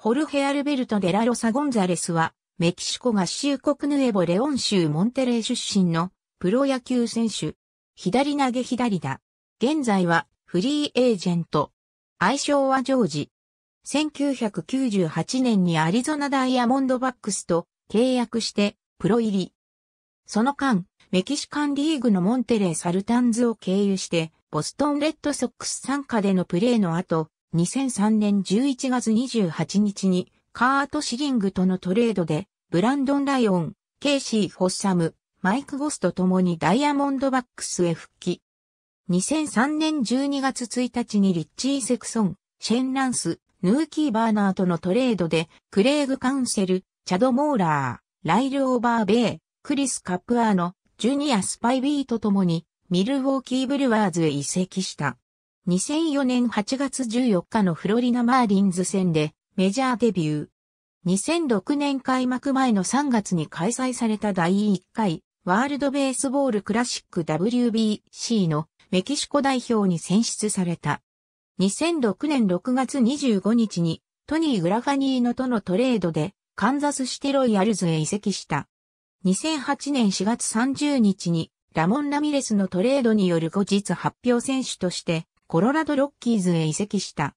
ホルヘアルベルト・デラロサ・ゴンザレスは、メキシコ合衆国ヌエボ・レオン州モンテレー出身のプロ野球選手。左投げ左打。現在はフリーエージェント。愛称はジョージ。1998年にアリゾナダイヤモンドバックスと契約してプロ入り。その間、メキシカンリーグのモンテレー・サルタンズを経由して、ボストンレッドソックス参加でのプレーの後、2003年11月28日にカート・シリングとのトレードでブランドン・ライオン、ケイシー・ホッサム、マイク・ゴスと共にダイヤモンドバックスへ復帰。2003年12月1日にリッチー・セクソン、シェン・ランス、ヌーキー・バーナーとのトレードで、クレイグ・カウンセル、チャド・モーラー、ライル・オーバー・ベイ、クリス・カップアーノ、ジュニア・スパイビーと共に、ミルウォーキー・ブルワーズへ移籍した。2004年8月14日のフロリナ・マーリンズ戦でメジャーデビュー。2006年開幕前の3月に開催された第1回ワールドベースボールクラシック WBC のメキシコ代表に選出された。2006年6月25日にトニー・グラファニーノとのトレードでカンザスシテロイヤルズへ移籍した。2008年4月30日にラモン・ラミレスのトレードによる後日発表選手としてコロラドロッキーズへ移籍した。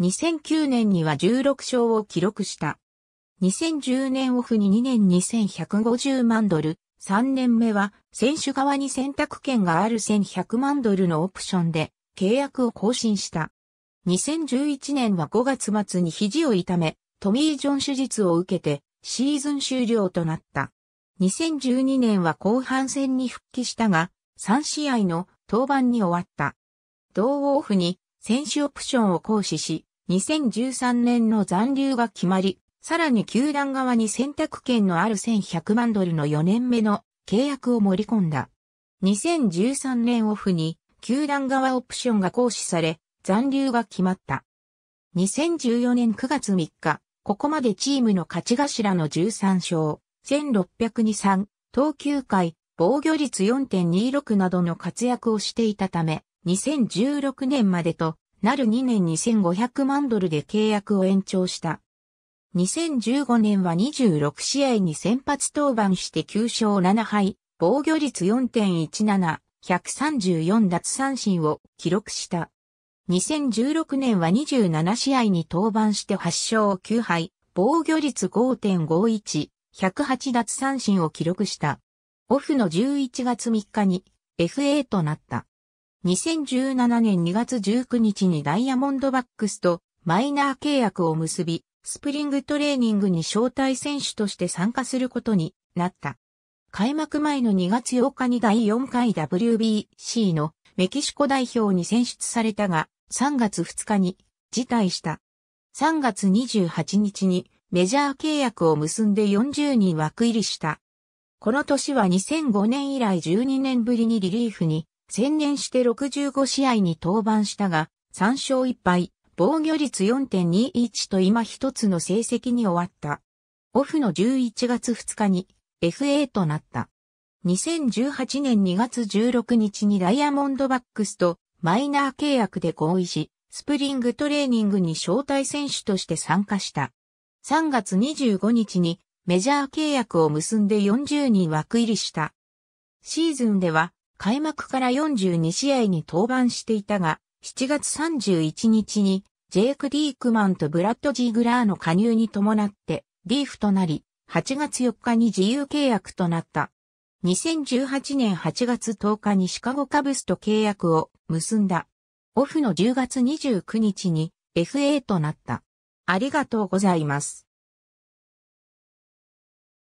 2009年には16勝を記録した。2010年オフに2年2150万ドル、3年目は選手側に選択権がある1100万ドルのオプションで契約を更新した。2011年は5月末に肘を痛め、トミー・ジョン手術を受けてシーズン終了となった。2012年は後半戦に復帰したが、3試合の登板に終わった。同オフに選手オプションを行使し、2013年の残留が決まり、さらに球団側に選択権のある1100万ドルの4年目の契約を盛り込んだ。2013年オフに球団側オプションが行使され、残留が決まった。2014年9月3日、ここまでチームの勝ち頭の13勝、1602-3、投球回、防御率4.26などの活躍をしていたため、2016年までとなる2年2500万ドルで契約を延長した。2015年は26試合に先発登板して9勝7敗、防御率4.17、134奪三振を記録した。2016年は27試合に登板して8勝9敗、防御率5.51、108奪三振を記録した。オフの11月3日に FA となった。2017年2月19日にダイヤモンドバックスとマイナー契約を結び、スプリングトレーニングに招待選手として参加することになった。開幕前の2月8日に第4回 WBC のメキシコ代表に選出されたが、3月2日に辞退した。3月28日にメジャー契約を結んで40人枠入りした。この年は2005年以来12年ぶりにリリーフに専念して65試合に登板したが、3勝1敗、防御率4.21と今一つの成績に終わった。オフの11月2日に FA となった。2018年2月16日にダイヤモンドバックスとマイナー契約で合意し、スプリングトレーニングに招待選手として参加した。3月25日にメジャー契約を結んで40人枠入りした。シーズンでは開幕から42試合に登板していたが、7月31日にジェイク・ディークマンとブラッド・ジーグラーの加入に伴ってリーフとなり、8月4日に自由契約となった。2018年8月10日にシカゴカブスと契約を結んだ。オフの10月29日に FA となった。ありがとうございます。